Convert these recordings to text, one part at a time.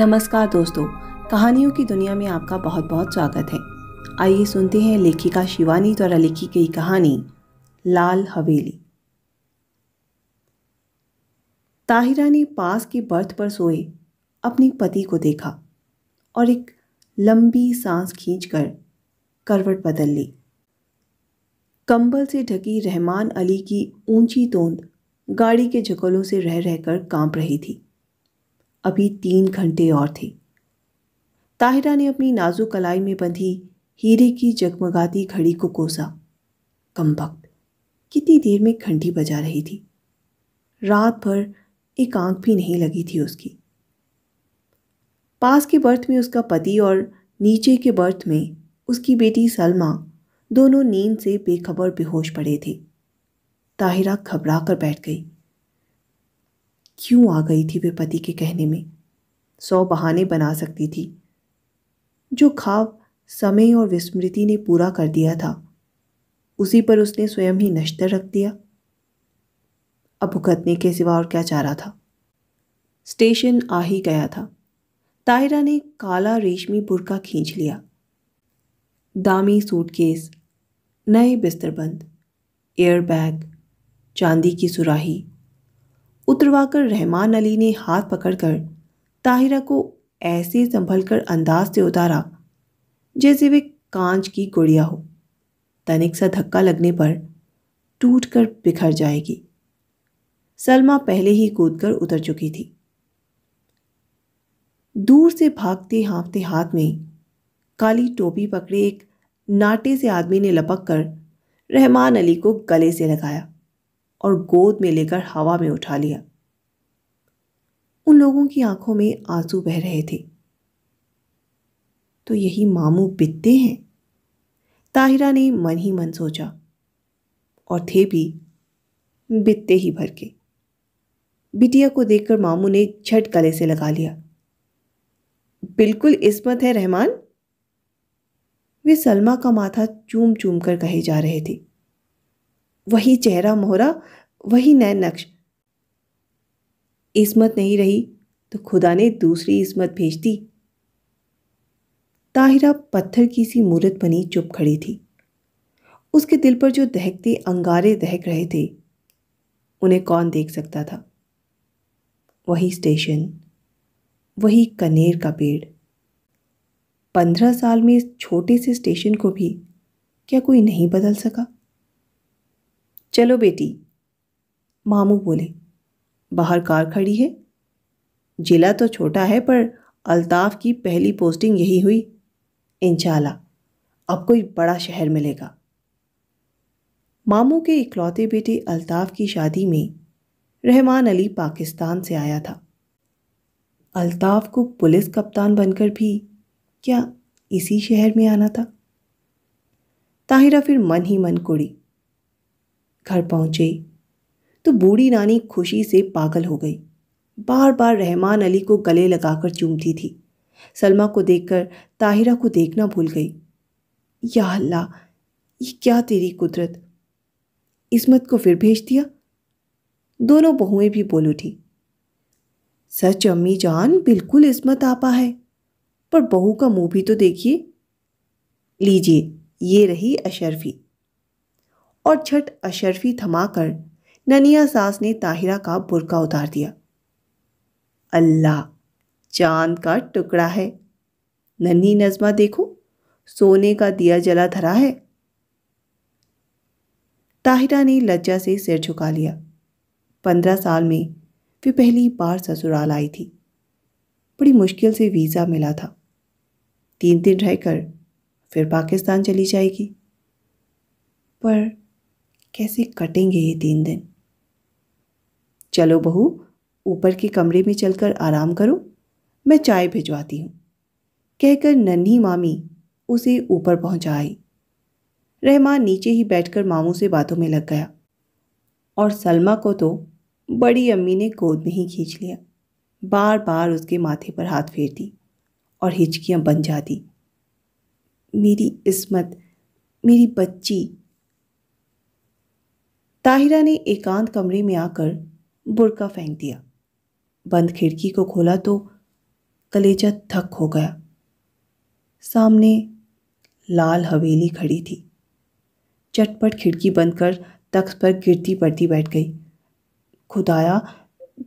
नमस्कार दोस्तों कहानियों की दुनिया में आपका बहुत बहुत स्वागत है आइए सुनते हैं लेखिका शिवानी द्वारा लिखी गई कहानी लाल हवेली ताहिरा ने पास के बर्थ पर सोए अपने पति को देखा और एक लंबी सांस खींचकर करवट बदल ली कंबल से ढकी रहमान अली की ऊंची तोंद गाड़ी के झकोलों से रह रहकर कांप रही थी अभी तीन घंटे और थे ताहिरा ने अपनी नाजुक कलाई में बंधी हीरे की जगमगाती घड़ी को कोसा कम वक्त कितनी देर में घंटी बजा रही थी रात भर एक आंख भी नहीं लगी थी उसकी पास के बर्थ में उसका पति और नीचे के बर्थ में उसकी बेटी सलमा दोनों नींद से बेखबर बेहोश पड़े थे ताहिरा घबरा कर बैठ गई क्यों आ गई थी वे पति के कहने में सौ बहाने बना सकती थी जो खाब समय और विस्मृति ने पूरा कर दिया था उसी पर उसने स्वयं ही नश्तर रख दिया अब भुगतने के सिवा और क्या चाह रहा था स्टेशन आ ही गया था तायरा ने काला रेशमी बुरका खींच लिया दामी सूटकेस नए बिस्तरबंद एयरबैग चांदी की सुराही उतरवाकर रहमान अली ने हाथ पकड़कर ताहिरा को ऐसे संभल कर अंदाज से उतारा जैसे वे कांच की गुड़िया हो तनिक सा धक्का लगने पर टूट कर बिखर जाएगी सलमा पहले ही कूदकर उतर चुकी थी दूर से भागते हाँफते हाथ में काली टोपी पकड़े एक नाटे से आदमी ने लपक कर रहमान अली को गले से लगाया और गोद में लेकर हवा में उठा लिया उन लोगों की आंखों में आंसू बह रहे थे तो यही मामू बितते हैं ताहिरा ने मन ही मन सोचा और थे भी बितते ही भर के बिटिया को देखकर मामू ने झट गले से लगा लिया बिल्कुल इसमत है रहमान वे सलमा का माथा चूम चूम कर कहे जा रहे थे वही चेहरा मोहरा वही नए नक्श इसमत नहीं रही तो खुदा ने दूसरी इसमत भेज दी ताहिरा पत्थर की सी मूर्त बनी चुप खड़ी थी उसके दिल पर जो दहकते अंगारे दहक रहे थे उन्हें कौन देख सकता था वही स्टेशन वही कनेर का पेड़ पंद्रह साल में इस छोटे से स्टेशन को भी क्या कोई नहीं बदल सका चलो बेटी मामू बोले बाहर कार खड़ी है जिला तो छोटा है पर अल्ताफ की पहली पोस्टिंग यही हुई इंशाल्लाह अब कोई बड़ा शहर मिलेगा मामू के इकलौते बेटे अल्ताफ की शादी में रहमान अली पाकिस्तान से आया था अल्ताफ को पुलिस कप्तान बनकर भी क्या इसी शहर में आना था ताहिरा फिर मन ही मन कुड़ी घर पहुंचे तो बूढ़ी रानी खुशी से पागल हो गई बार बार रहमान अली को गले लगाकर चूमती थी सलमा को देखकर ताहिरा को देखना भूल गई या अल्लाह ये क्या तेरी कुदरत इसमत को फिर भेज दिया दोनों बहुएं भी बोल उठी सच अम्मी जान बिल्कुल इसमत आपा है पर बहू का मुंह भी तो देखिए लीजिए ये रही अशरफी और झट अशरफी थमाकर ननिया सास ने ताहिरा का बुरका उतार दिया अल्लाह चांद का टुकड़ा है नन्ही नजमा देखो सोने का दिया जला धरा है ताहिरा ने लज्जा से सिर झुका लिया पंद्रह साल में वे पहली बार ससुराल आई थी बड़ी मुश्किल से वीज़ा मिला था तीन दिन रहकर फिर पाकिस्तान चली जाएगी पर कैसे कटेंगे ये तीन दिन चलो बहू ऊपर के कमरे में चलकर आराम करो मैं चाय भिजवाती हूँ कहकर नन्ही मामी उसे ऊपर पहुँचाई आई रहमान नीचे ही बैठकर मामू से बातों में लग गया और सलमा को तो बड़ी अम्मी ने गोद में ही खींच लिया बार बार उसके माथे पर हाथ फेर दी और हिचकियाँ बन जाती मेरी इसमत मेरी बच्ची ताहिरा ने एकांत कमरे में आकर बुरका फेंक दिया बंद खिड़की को खोला तो कलेजा थक हो गया सामने लाल हवेली खड़ी थी चटपट खिड़की बंद कर तख्त पर गिरती पड़ती बैठ गई खुदाया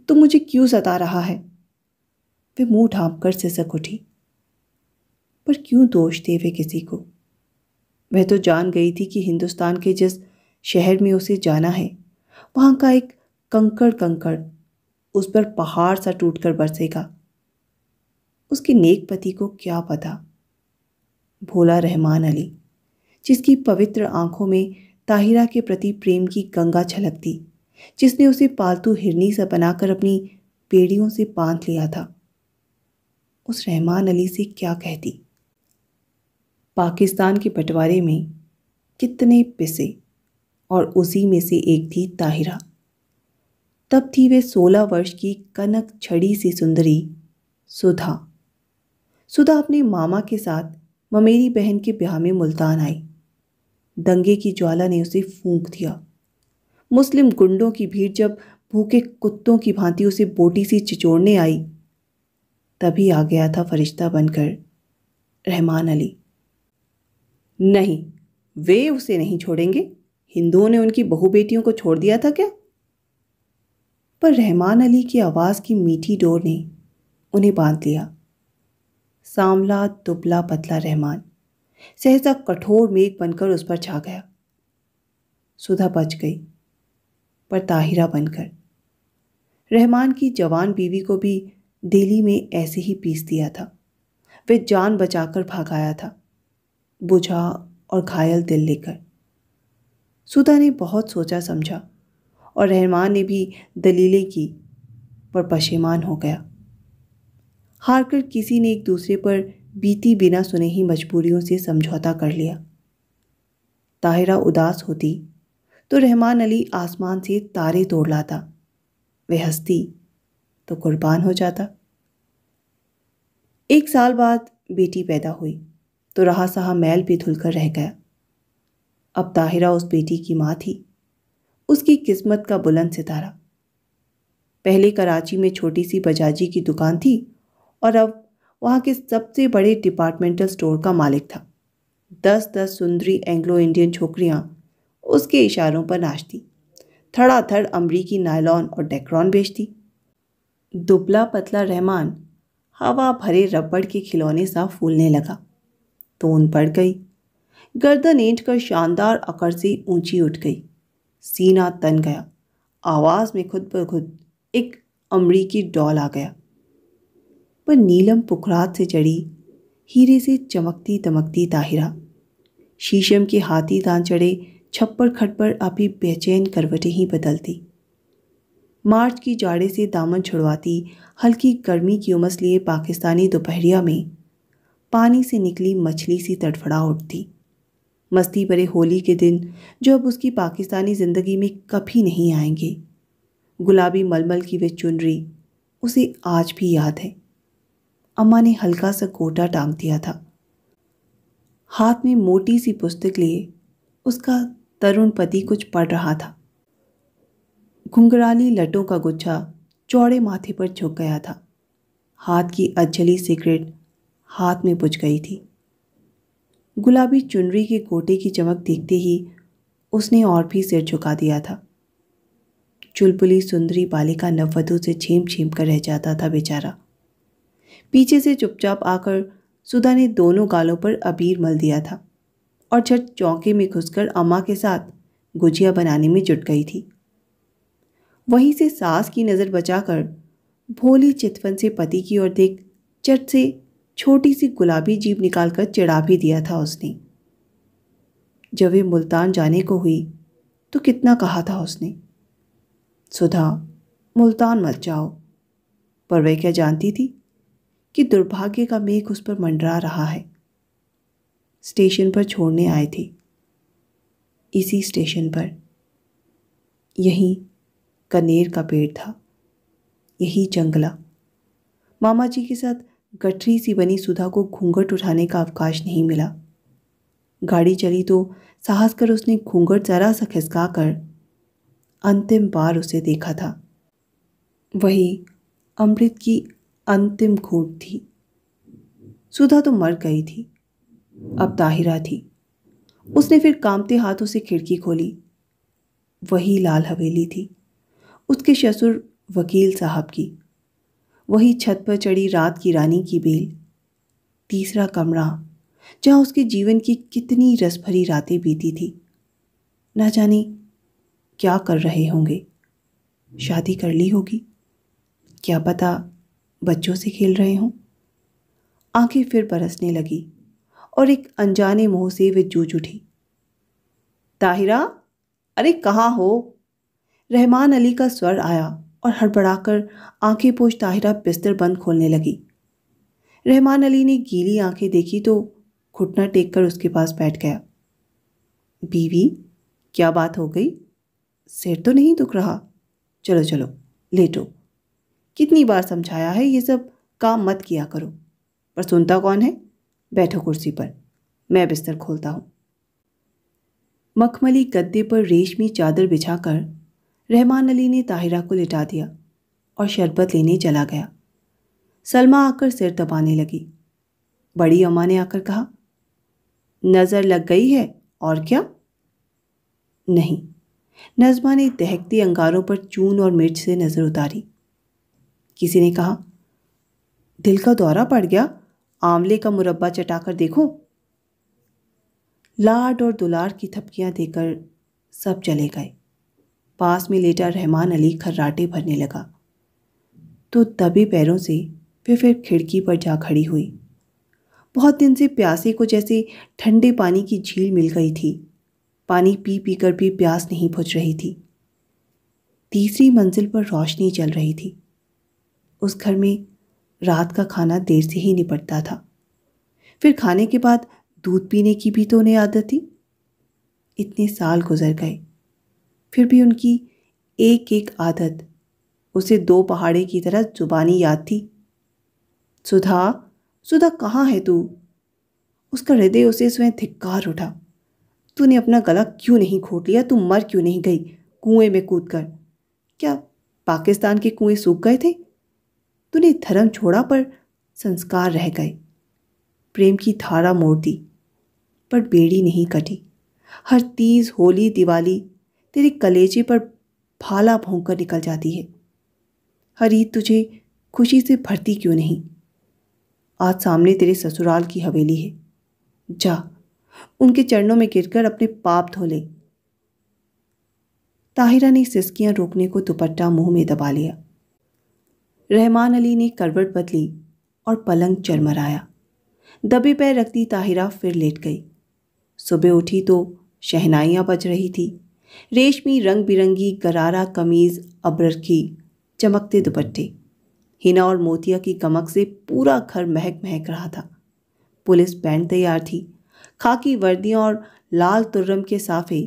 तो मुझे क्यों सता रहा है वे मुंह ढांप कर सिसक उठी पर क्यों दोष दे वे किसी को वह तो जान गई थी कि हिंदुस्तान के जिस शहर में उसे जाना है वहाँ का एक कंकड़ कंकड़ उस पर पहाड़ सा टूट कर बरसेगा उसके नेक पति को क्या पता भोला रहमान अली जिसकी पवित्र आंखों में ताहिरा के प्रति प्रेम की गंगा छलकती जिसने उसे पालतू हिरनी सा बनाकर अपनी पेड़ियों से बांध लिया था उस रहमान अली से क्या कहती पाकिस्तान के बंटवारे में कितने पिसे और उसी में से एक थी ताहिरा तब थी वे सोलह वर्ष की कनक छड़ी सी सुंदरी सुधा सुधा अपने मामा के साथ ममेरी बहन के ब्याह में मुल्तान आई दंगे की ज्वाला ने उसे फूंक दिया मुस्लिम गुंडों की भीड़ जब भूखे कुत्तों की भांति उसे बोटी सी चिचोड़ने आई तभी आ गया था फरिश्ता बनकर रहमान अली नहीं वे उसे नहीं छोड़ेंगे हिंदुओं ने उनकी बहु बेटियों को छोड़ दिया था क्या पर रहमान अली की आवाज़ की मीठी डोर ने उन्हें बांध लिया सांवला दुबला पतला रहमान सहसा कठोर मेघ बनकर उस पर छा गया सुधा बच गई पर ताहिरा बनकर रहमान की जवान बीवी को भी दिल्ली में ऐसे ही पीस दिया था वे जान बचाकर भागाया था बुझा और घायल दिल लेकर सुधा ने बहुत सोचा समझा और रहमान ने भी दलीलें की पर पशेमान हो गया हारकर किसी ने एक दूसरे पर बीती बिना सुने ही मजबूरियों से समझौता कर लिया ताहिरा उदास होती तो रहमान अली आसमान से तारे तोड़ लाता वह हंसती तो कुर्बान हो जाता एक साल बाद बेटी पैदा हुई तो रहा सहा मैल भी धुलकर रह गया अब ताहिरा उस बेटी की माँ थी उसकी किस्मत का बुलंद सितारा पहले कराची में छोटी सी बजाजी की दुकान थी और अब वहाँ के सबसे बड़े डिपार्टमेंटल स्टोर का मालिक था दस दस सुंदरी एंग्लो इंडियन छोकरियाँ उसके इशारों पर नाचती थड़ाथड़ अमरीकी नायलॉन और डेक्रॉन बेचती दुबला पतला रहमान हवा भरे रबड़ के खिलौने सा फूलने लगा तो उन पड़ गई गर्दन ऐंट कर शानदार अकड़ से ऊंची उठ गई सीना तन गया आवाज़ में खुद ब खुद एक अमरीकी डॉल आ गया पर नीलम पुखरात से चढ़ी हीरे से चमकती दमकती ताहिरा शीशम के हाथी दान चढ़े छप्पर खटपर अपनी बेचैन करवटें ही बदलती मार्च की जाड़े से दामन छुड़वाती हल्की गर्मी की उमस लिए पाकिस्तानी दोपहरिया में पानी से निकली मछली सी तड़फड़ा उठती मस्ती भरे होली के दिन जो अब उसकी पाकिस्तानी ज़िंदगी में कभी नहीं आएंगे गुलाबी मलमल की वे चुनरी उसे आज भी याद है अम्मा ने हल्का सा कोटा टांग दिया था हाथ में मोटी सी पुस्तक लिए उसका तरुण पति कुछ पढ़ रहा था घुंघराली लटों का गुच्छा चौड़े माथे पर झुक गया था हाथ की अजली सिगरेट हाथ में बुझ गई थी गुलाबी चुनरी के गोटे की चमक देखते ही उसने और भी सिर झुका दिया था चुलबुली सुंदरी बालिका नववधु से छीम छेम कर रह जाता था बेचारा पीछे से चुपचाप आकर सुधा ने दोनों गालों पर अबीर मल दिया था और झट चौके में घुसकर अम्मा के साथ गुजिया बनाने में जुट गई थी वहीं से सास की नज़र बचाकर भोली चितवन से पति की ओर देख चट से छोटी सी गुलाबी जीप निकालकर चढ़ा भी दिया था उसने जब वे मुल्तान जाने को हुई तो कितना कहा था उसने सुधा मुल्तान मत जाओ पर वह क्या जानती थी कि दुर्भाग्य का मेघ उस पर मंडरा रहा है स्टेशन पर छोड़ने आए थे इसी स्टेशन पर यहीं कनेर का पेड़ था यही जंगला मामा जी के साथ गठरी सी बनी सुधा को घूंघट उठाने का अवकाश नहीं मिला गाड़ी चली तो साहस कर उसने घूंघट जरा सा खिसका कर अंतिम बार उसे देखा था वही अमृत की अंतिम घूट थी सुधा तो मर गई थी अब ताहिरा थी उसने फिर कामते हाथों से खिड़की खोली वही लाल हवेली थी उसके ससुर वकील साहब की वही छत पर चढ़ी रात की रानी की बेल तीसरा कमरा जहाँ उसके जीवन की कितनी रस भरी रातें बीती थी ना जाने क्या कर रहे होंगे शादी कर ली होगी क्या पता बच्चों से खेल रहे हों आंखें फिर बरसने लगी और एक अनजाने मुँह से वे जूझ उठी ताहिरा अरे कहाँ हो रहमान अली का स्वर आया और हड़बड़ाकर आंखें पोछ ताहिरा बिस्तर बंद खोलने लगी रहमान अली ने गीली आंखें देखी तो घुटना टेक कर उसके पास बैठ गया बीवी क्या बात हो गई सिर तो नहीं दुख रहा चलो चलो लेटो कितनी बार समझाया है ये सब काम मत किया करो पर सुनता कौन है बैठो कुर्सी पर मैं बिस्तर खोलता हूँ मखमली गद्दे पर रेशमी चादर बिछाकर रहमान अली ने ताहिरा को लिटा दिया और शरबत लेने चला गया सलमा आकर सिर तपाने लगी बड़ी अम्मा ने आकर कहा नज़र लग गई है और क्या नहीं नजमा ने दहकती अंगारों पर चून और मिर्च से नज़र उतारी किसी ने कहा दिल का दौरा पड़ गया आंवले का मुरब्बा चटाकर देखो लाड और दुलार की थपकियां देकर सब चले गए पास में लेटा रहमान अली खर्राटे भरने लगा तो दबे पैरों से वे फिर खिड़की पर जा खड़ी हुई बहुत दिन से प्यासे को जैसे ठंडे पानी की झील मिल गई थी पानी पी पी कर भी प्यास नहीं बुझ रही थी तीसरी मंजिल पर रोशनी चल रही थी उस घर में रात का खाना देर से ही निपटता था फिर खाने के बाद दूध पीने की भी तो उन्हें आदत थी इतने साल गुजर गए फिर भी उनकी एक एक आदत उसे दो पहाड़े की तरह जुबानी याद थी सुधा सुधा कहाँ है तू उसका हृदय उसे स्वयं धिक्कार उठा तूने अपना गला क्यों नहीं खोट लिया तू मर क्यों नहीं गई कुएं में कूद कर क्या पाकिस्तान के कुएं सूख गए थे तूने धर्म छोड़ा पर संस्कार रह गए प्रेम की धारा मोड़ दी पर बेड़ी नहीं कटी हर तीज होली दिवाली तेरे कलेजे पर भाला भोंक कर निकल जाती है हरी तुझे खुशी से भरती क्यों नहीं आज सामने तेरे ससुराल की हवेली है जा उनके चरणों में गिरकर अपने पाप धो ले ताहिरा ने सिस्कियां रोकने को दुपट्टा मुंह में दबा लिया रहमान अली ने करवट बदली और पलंग चरमराया दबे पैर रखती ताहिरा फिर लेट गई सुबह उठी तो शहनाइयाँ बज रही थी रेशमी रंग बिरंगी गरारा कमीज अब्रर की चमकते दुपट्टे हिना और मोतिया की कमक से पूरा घर महक महक रहा था पुलिस बैंड तैयार थी खाकी वर्दियों और लाल तुर्रम के साफे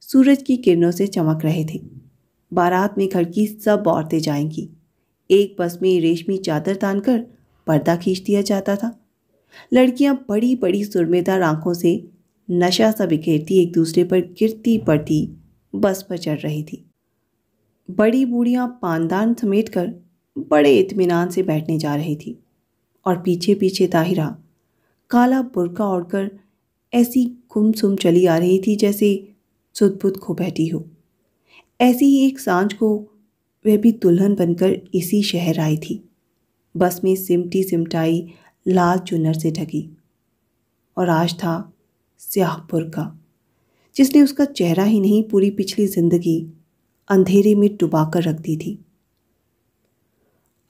सूरज की किरणों से चमक रहे थे बारात में घर की सब औरतें जाएंगी एक बस में रेशमी चादर तान कर पर्दा खींच दिया जाता था लड़कियां बड़ी बड़ी सुरमेदार आंखों से नशा सा बिखेरती एक दूसरे पर गिरती पड़ती बस पर चढ़ रही थी बड़ी बूढ़ियाँ पानदान समेट कर बड़े इतमान से बैठने जा रही थी और पीछे पीछे ताहिरा काला बुरका ओढ़कर ऐसी गुमसुम चली आ रही थी जैसे सुदबुद खो बैठी हो ऐसी ही एक सांझ को वह भी दुल्हन बनकर इसी शहर आई थी बस में सिमटी सिमटाई लाल चुनर से ढकी और आज था स्याह बुरका जिसने उसका चेहरा ही नहीं पूरी पिछली जिंदगी अंधेरे में डुबा कर रख दी थी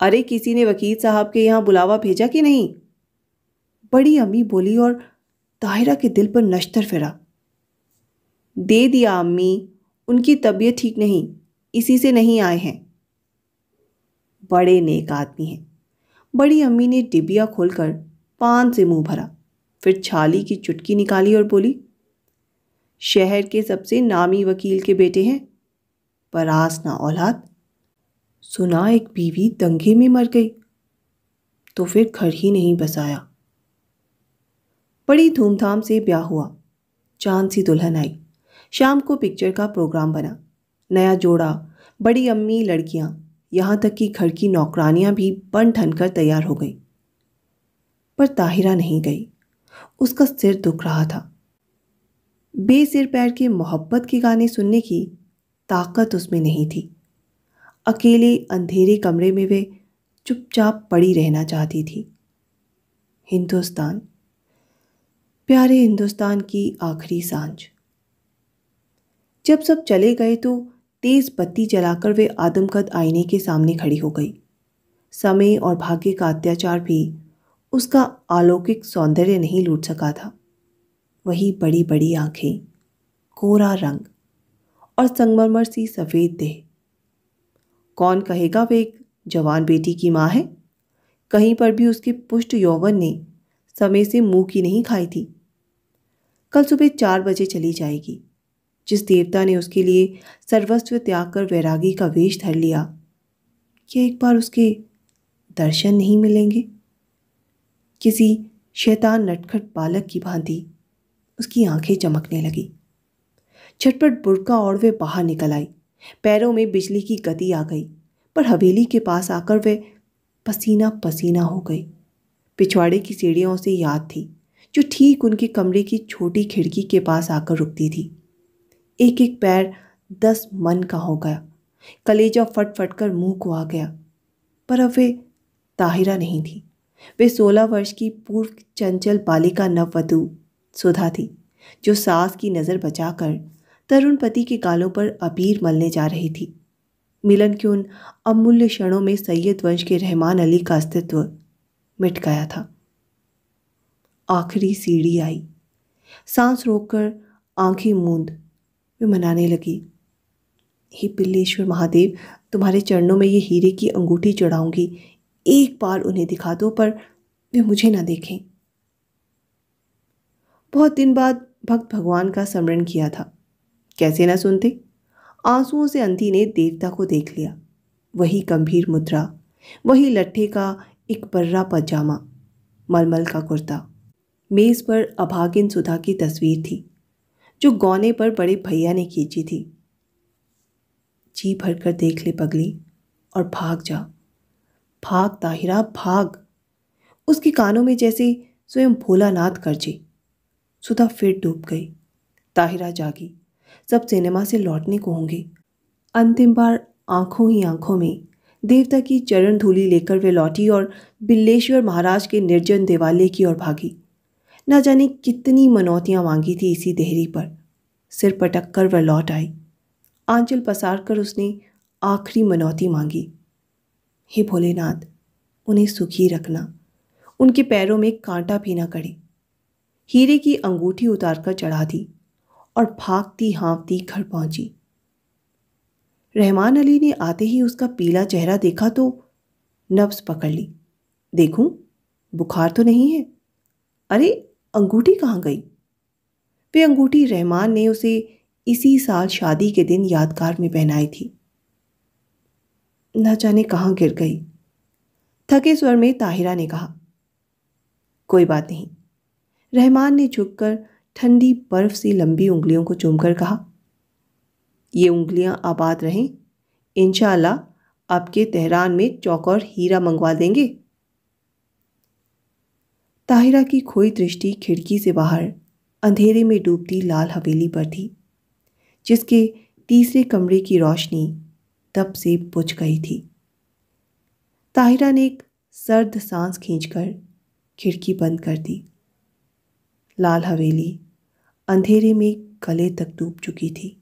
अरे किसी ने वकील साहब के यहां बुलावा भेजा कि नहीं बड़ी अम्मी बोली और ताहिरा के दिल पर नश्तर फिरा दे दिया अम्मी उनकी तबीयत ठीक नहीं इसी से नहीं आए हैं बड़े नेक आदमी हैं बड़ी अम्मी ने डिबिया खोलकर पान से मुंह भरा फिर छाली की चुटकी निकाली और बोली शहर के सबसे नामी वकील के बेटे हैं पर आस ना औलाद सुना एक बीवी दंगे में मर गई तो फिर घर ही नहीं बसाया बड़ी धूमधाम से ब्याह हुआ चांद सी दुल्हन आई शाम को पिक्चर का प्रोग्राम बना नया जोड़ा बड़ी अम्मी लड़कियां यहाँ तक कि घर की नौकरानियां भी बन ठन कर तैयार हो गई पर ताहिरा नहीं गई उसका सिर दुख रहा था बेसिर पैर के मोहब्बत के गाने सुनने की ताकत उसमें नहीं थी अकेले अंधेरे कमरे में वे चुपचाप पड़ी रहना चाहती थी हिंदुस्तान प्यारे हिंदुस्तान की आखिरी सांझ जब सब चले गए तो तेज़ बत्ती जलाकर वे आदमकद आईने के सामने खड़ी हो गई समय और भाग्य का अत्याचार भी उसका अलौकिक सौंदर्य नहीं लूट सका था वही बड़ी बड़ी आंखें कोरा रंग और संगमरमर सी सफ़ेद देह कौन कहेगा वे एक जवान बेटी की माँ है कहीं पर भी उसके पुष्ट यौवन ने समय से मुँह की नहीं खाई थी कल सुबह चार बजे चली जाएगी जिस देवता ने उसके लिए सर्वस्व त्याग कर वैरागी का वेश धर लिया क्या एक बार उसके दर्शन नहीं मिलेंगे किसी शैतान नटखट बालक की भांति उसकी आंखें चमकने लगी झटपट बुरका और वे बाहर निकल आई पैरों में बिजली की गति आ गई पर हवेली के पास आकर वे पसीना पसीना हो गई पिछवाड़े की सीढ़ियों से याद थी जो ठीक उनके कमरे की छोटी खिड़की के पास आकर रुकती थी एक एक पैर दस मन का हो गया कलेजा फट फट कर मुँह को आ गया पर अब वे ताहिरा नहीं थी वे सोलह वर्ष की पूर्व चंचल बालिका नववधू सुधा थी जो सास की नज़र बचाकर तरुण पति के कालों पर अबीर मलने जा रही थी मिलन के उन अमूल्य क्षणों में सैयद वंश के रहमान अली का अस्तित्व मिट गया था आखिरी सीढ़ी आई सांस रोककर आंखें मूंद वे मनाने लगी हे पिल्लेश्वर महादेव तुम्हारे चरणों में ये हीरे की अंगूठी चढ़ाऊंगी एक बार उन्हें दिखा दो पर वे मुझे ना देखें बहुत दिन बाद भक्त भगवान का स्मरण किया था कैसे न सुनते आंसुओं से अंधी ने देवता को देख लिया वही गंभीर मुद्रा वही लट्ठे का एक बर्रा पजामा मलमल का कुर्ता मेज़ पर अभागिन सुधा की तस्वीर थी जो गौने पर बड़े भैया ने खींची थी जी भर कर देख ले पगली और भाग जा भाग ताहिरा भाग उसके कानों में जैसे स्वयं भोलानाथ कर जे सुधा फिर डूब गई ताहिरा जागी सब सिनेमा से लौटने को होंगे अंतिम बार आंखों ही आंखों में देवता की चरण धूली लेकर वे लौटी और बिल्लेश्वर महाराज के निर्जन देवालय की ओर भागी न जाने कितनी मनौतियाँ मांगी थी इसी देहरी पर सिर पटक कर वह लौट आई आंचल पसार कर उसने आखिरी मनौती मांगी हे भोलेनाथ उन्हें सुखी रखना उनके पैरों में कांटा भी ना हीरे की अंगूठी उतारकर चढ़ा दी और भागती हाँफती घर पहुंची रहमान अली ने आते ही उसका पीला चेहरा देखा तो नब्स पकड़ ली देखूं बुखार तो नहीं है अरे अंगूठी कहाँ गई वे अंगूठी रहमान ने उसे इसी साल शादी के दिन यादगार में पहनाई थी न जाने कहाँ गिर गई थके स्वर में ताहिरा ने कहा कोई बात नहीं रहमान ने झुककर ठंडी बर्फ सी लंबी उंगलियों को चूमकर कहा ये उंगलियां आबाद रहें इन आपके तेहरान में चौकर हीरा मंगवा देंगे ताहिरा की खोई दृष्टि खिड़की से बाहर अंधेरे में डूबती लाल हवेली पर थी जिसके तीसरे कमरे की रोशनी तब से बुझ गई थी ताहिरा ने एक सर्द सांस खींचकर खिड़की बंद कर दी लाल हवेली अंधेरे में गले तक डूब चुकी थी